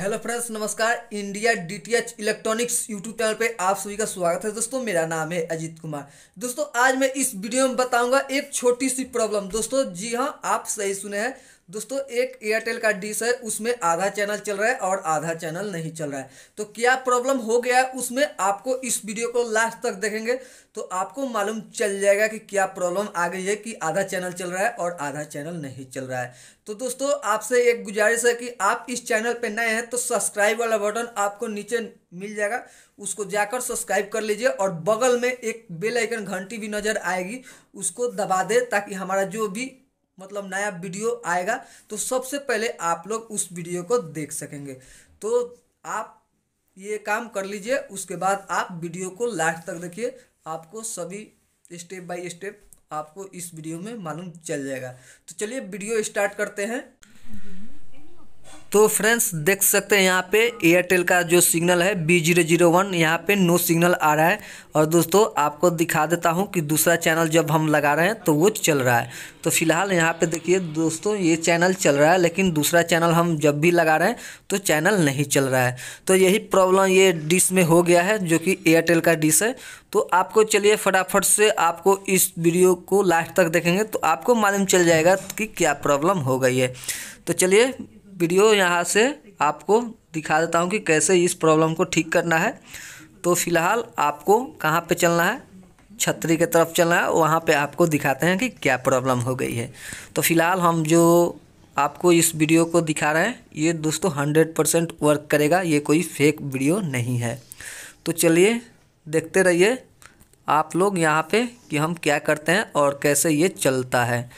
hello friends नमस्कार India DTH electronics YouTube channel पे आप सभी का स्वागत है दोस्तों मेरा नाम है अजीत कुमार दोस्तों आज मैं इस वीडियो में बताऊंगा एक छोटी सी प्रॉब्लम दोस्तों जी हाँ आप सही सुने हैं दोस्तों एक एयरटेल का डिश है उसमें आधा चैनल चल रहा है और आधा चैनल नहीं चल रहा है तो क्या प्रॉब्लम हो गया है उसमें आपको इस वीडियो को लास्ट तक देखेंगे तो आपको मालूम चल जाएगा कि क्या प्रॉब्लम आ गई है कि आधा चैनल चल रहा है और आधा चैनल नहीं चल रहा है तो दोस्तों आपसे एक गुजारिश है कि आप इस चैनल पर नए हैं तो सब्सक्राइब वाला बटन आपको नीचे मिल जाएगा उसको जाकर सब्सक्राइब कर लीजिए और बगल में एक बेल आइकन घंटी भी नज़र आएगी उसको दबा दे ताकि हमारा जो भी मतलब नया वीडियो आएगा तो सबसे पहले आप लोग उस वीडियो को देख सकेंगे तो आप ये काम कर लीजिए उसके बाद आप वीडियो को लास्ट तक देखिए आपको सभी स्टेप बाय स्टेप आपको इस वीडियो में मालूम चल जाएगा तो चलिए वीडियो स्टार्ट करते हैं तो फ्रेंड्स देख सकते हैं यहाँ पे एयरटेल का जो सिग्नल है बी जीरो जीरो वन यहाँ पर नो सिग्नल आ रहा है और दोस्तों आपको दिखा देता हूँ कि दूसरा चैनल जब हम लगा रहे हैं तो वो चल रहा है तो फिलहाल यहाँ पे देखिए दोस्तों ये चैनल चल रहा है लेकिन दूसरा चैनल हम जब भी लगा रहे हैं तो चैनल नहीं चल रहा है तो यही प्रॉब्लम ये डिश में हो गया है जो कि एयरटेल का डिश है तो आपको चलिए फटाफट से आपको इस वीडियो को लास्ट तक देखेंगे तो आपको मालूम चल जाएगा कि क्या प्रॉब्लम हो गई है तो चलिए वीडियो यहाँ से आपको दिखा देता हूँ कि कैसे इस प्रॉब्लम को ठीक करना है तो फिलहाल आपको कहाँ पे चलना है छतरी के तरफ चलना है वहाँ पे आपको दिखाते हैं कि क्या प्रॉब्लम हो गई है तो फिलहाल हम जो आपको इस वीडियो को दिखा रहे हैं ये दोस्तों हंड्रेड परसेंट वर्क करेगा ये कोई फेक वीडियो नहीं है तो चलिए देखते रहिए आप लोग यहाँ पे कि हम क्या करते हैं और कैसे ये चलता है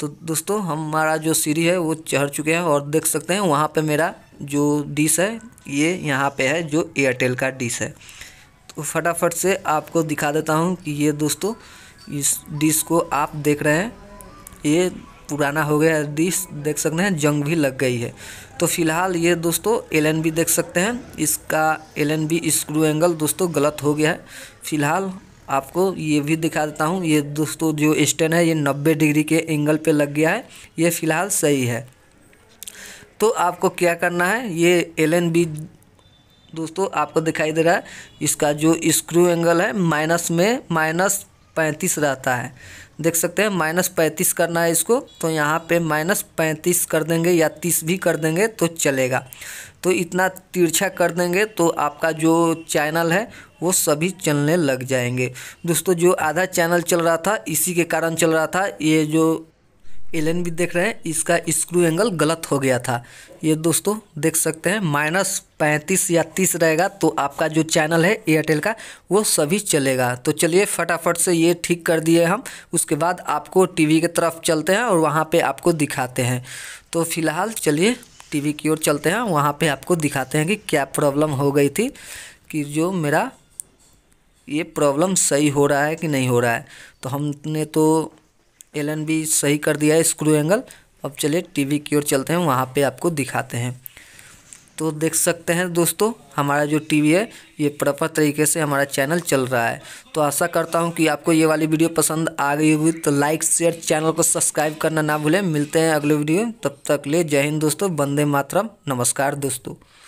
तो दोस्तों हमारा जो सीढ़ी है वो चढ़ चुके हैं और देख सकते हैं वहाँ पे मेरा जो डिश है ये यहाँ पे है जो एयरटेल का डिश है तो फटाफट से आपको दिखा देता हूँ कि ये दोस्तों इस डिश को आप देख रहे हैं ये पुराना हो गया है डिश देख सकते हैं जंग भी लग गई है तो फिलहाल ये दोस्तों एल देख सकते हैं इसका एल एन स्क्रू एंगल दोस्तों गलत हो गया है फिलहाल आपको ये भी दिखा देता हूँ ये दोस्तों जो स्टैंड है ये नब्बे डिग्री के एंगल पे लग गया है ये फ़िलहाल सही है तो आपको क्या करना है ये एल एन बी दोस्तों आपको दिखाई दे रहा है इसका जो स्क्रू एंगल है माइनस में माइनस पैंतीस रहता है देख सकते हैं माइनस पैंतीस करना है इसको तो यहाँ पे माइनस पैंतीस कर देंगे या तीस भी कर देंगे तो चलेगा तो इतना तिरछा कर देंगे तो आपका जो चैनल है वो सभी चलने लग जाएंगे दोस्तों जो आधा चैनल चल रहा था इसी के कारण चल रहा था ये जो एलन भी देख रहे हैं इसका स्क्रू एंगल गलत हो गया था ये दोस्तों देख सकते हैं माइनस पैंतीस या तीस रहेगा तो आपका जो चैनल है एयरटेल का वो सभी चलेगा तो चलिए फटाफट से ये ठीक कर दिए हम उसके बाद आपको टीवी की तरफ चलते हैं और वहाँ पे आपको दिखाते हैं तो फिलहाल चलिए टीवी की ओर चलते हैं वहाँ पर आपको दिखाते हैं कि क्या प्रॉब्लम हो गई थी कि जो मेरा ये प्रॉब्लम सही हो रहा है कि नहीं हो रहा है तो हमने तो एलन भी सही कर दिया है स्क्रू एंगल अब चलिए टीवी की ओर चलते हैं वहाँ पे आपको दिखाते हैं तो देख सकते हैं दोस्तों हमारा जो टीवी है ये प्रॉपर तरीके से हमारा चैनल चल रहा है तो आशा करता हूँ कि आपको ये वाली वीडियो पसंद आ गई होगी तो लाइक शेयर चैनल को सब्सक्राइब करना ना भूलें मिलते हैं अगले वीडियो में तब तक ले जय हिंद दोस्तों बंदे मातरम नमस्कार दोस्तों